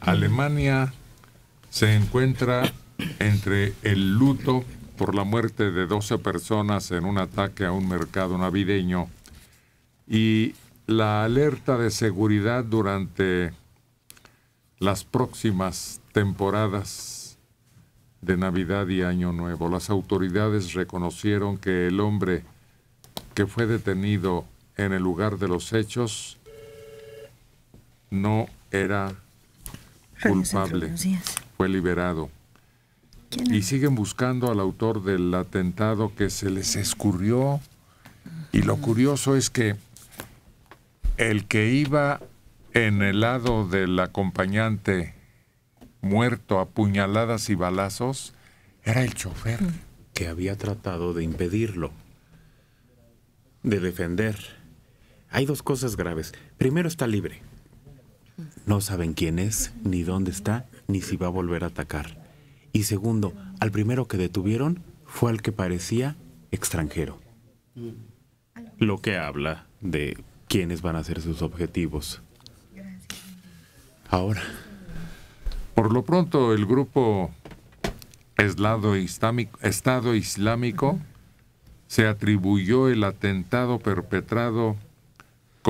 Alemania se encuentra entre el luto por la muerte de 12 personas en un ataque a un mercado navideño y la alerta de seguridad durante las próximas temporadas de Navidad y Año Nuevo. Las autoridades reconocieron que el hombre que fue detenido en el lugar de los hechos no era culpable. Fue liberado. Y siguen buscando al autor del atentado que se les escurrió. Y lo ah. curioso es que el que iba en el lado del acompañante muerto a puñaladas y balazos era el chofer. Mm. Que había tratado de impedirlo, de defender. Hay dos cosas graves. Primero está libre. No saben quién es, ni dónde está, ni si va a volver a atacar. Y segundo, al primero que detuvieron fue al que parecía extranjero. Lo que habla de quiénes van a ser sus objetivos. Ahora. Por lo pronto, el grupo Estado Islámico se atribuyó el atentado perpetrado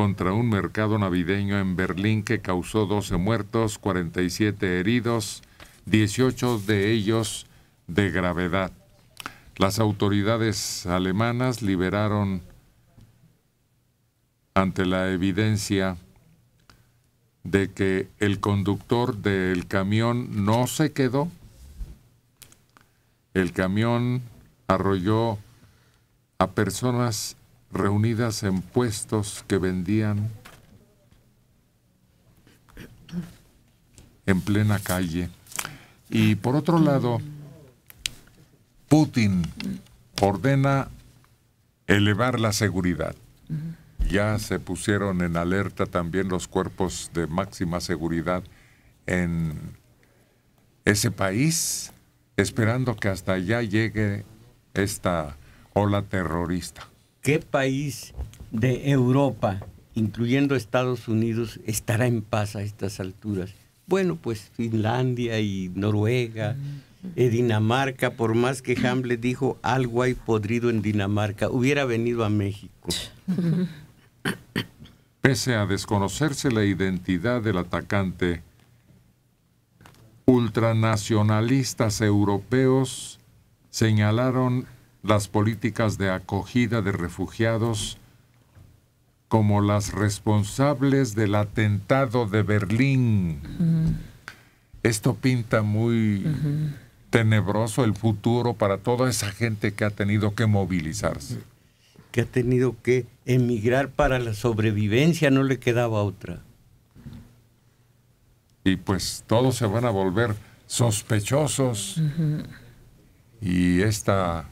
contra un mercado navideño en Berlín que causó 12 muertos, 47 heridos, 18 de ellos de gravedad. Las autoridades alemanas liberaron ante la evidencia de que el conductor del camión no se quedó. El camión arrolló a personas reunidas en puestos que vendían en plena calle. Y por otro lado, Putin ordena elevar la seguridad. Ya se pusieron en alerta también los cuerpos de máxima seguridad en ese país, esperando que hasta allá llegue esta ola terrorista. ¿qué país de Europa, incluyendo Estados Unidos, estará en paz a estas alturas? Bueno, pues Finlandia y Noruega, eh, Dinamarca, por más que Hamlet dijo algo hay podrido en Dinamarca, hubiera venido a México. Pese a desconocerse la identidad del atacante, ultranacionalistas europeos señalaron las políticas de acogida de refugiados como las responsables del atentado de Berlín. Esto pinta muy tenebroso el futuro para toda esa gente que ha tenido que movilizarse. Que ha tenido que emigrar para la sobrevivencia, no le quedaba otra. Y pues todos se van a volver sospechosos. Y esta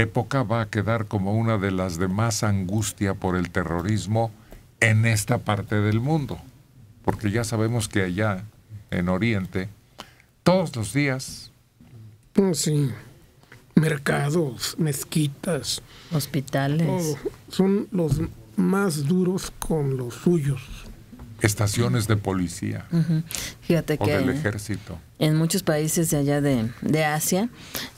época va a quedar como una de las de más angustia por el terrorismo en esta parte del mundo, porque ya sabemos que allá, en Oriente, todos los días... Sí, mercados, mezquitas, hospitales. son los más duros con los suyos estaciones de policía Fíjate que del ejército. En muchos países de allá de, Asia,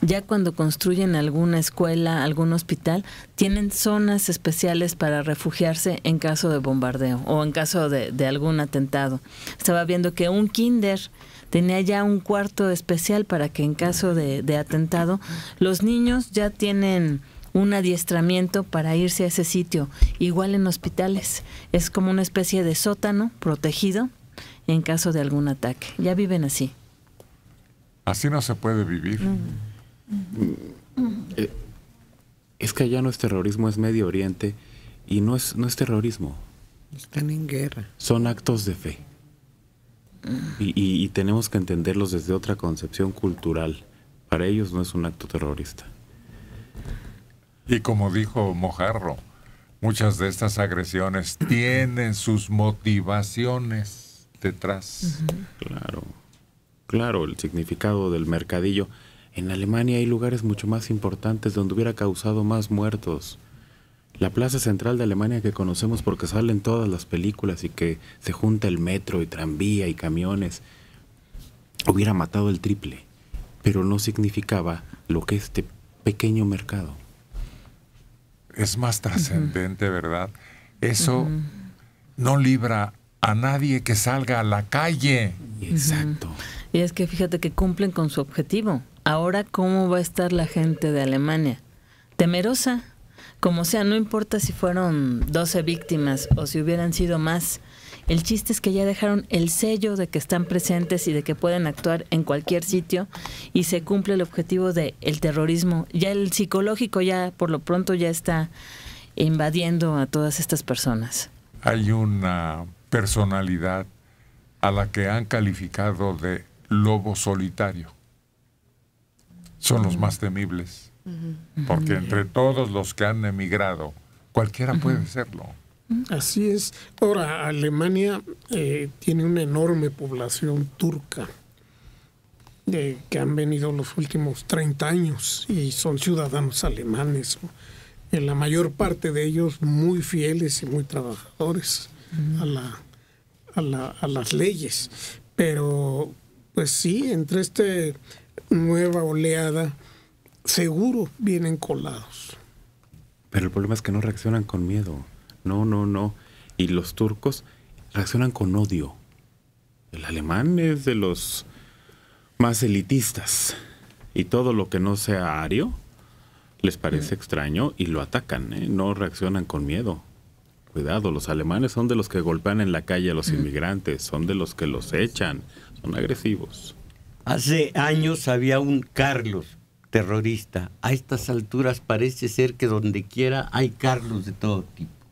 ya cuando construyen alguna escuela, algún hospital, tienen zonas especiales para refugiarse en caso de bombardeo o en caso de, algún atentado. Estaba viendo que un kinder tenía ya un cuarto especial para que en caso de, de atentado los niños ya tienen un adiestramiento para irse a ese sitio. Igual en hospitales, es como una especie de sótano protegido en caso de algún ataque. Ya viven así. Así no se puede vivir. Eh, es que allá no es terrorismo, es Medio Oriente y no es, no es terrorismo. Están en guerra. Son actos de fe. y tenemos que entenderlos desde otra concepción cultural. Para ellos no es un acto terrorista. Y como dijo Mojarro, muchas de estas agresiones tienen sus motivaciones detrás. Claro, claro, el significado del mercadillo. En Alemania hay lugares mucho más importantes donde hubiera causado más muertos. La plaza central de Alemania que conocemos porque salen todas las películas y que se junta el metro y tranvía y camiones, hubiera matado el triple, pero no significaba lo que este pequeño mercado es más trascendente, ¿verdad? Eso no libra a nadie que salga a la calle. Exacto. Y es que fíjate que cumplen con su objetivo. Ahora, ¿cómo va a estar la gente de Alemania? Temerosa. Como sea, no importa si fueron 12 víctimas o si hubieran sido más. El chiste es que ya dejaron el sello de que están presentes y de que pueden actuar en cualquier sitio y se cumple el objetivo del terrorismo. Ya el psicológico ya por lo pronto ya está invadiendo a todas estas personas. Hay una personalidad a la que han calificado de lobo solitario. Son los más temibles, porque entre todos los que han emigrado, cualquiera puede serlo. Así es. Ahora, Alemania eh, tiene una enorme población turca eh, que han venido los últimos 30 años y son ciudadanos alemanes. En eh, la mayor parte de ellos muy fieles y muy trabajadores a, a las leyes. Pero, pues sí, entre esta nueva oleada, seguro vienen colados. Pero el problema es que no reaccionan con miedo no, no, no. Y los turcos reaccionan con odio. El alemán es de los más elitistas y todo lo que no sea ario les parece mm. extraño y lo atacan, ¿eh? no reaccionan con miedo. Cuidado, los alemanes son de los que golpean en la calle a los mm. inmigrantes, son de los que los echan, son agresivos. Hace años había un Carlos terrorista. A estas alturas parece ser que donde quiera hay Carlos de todo tipo.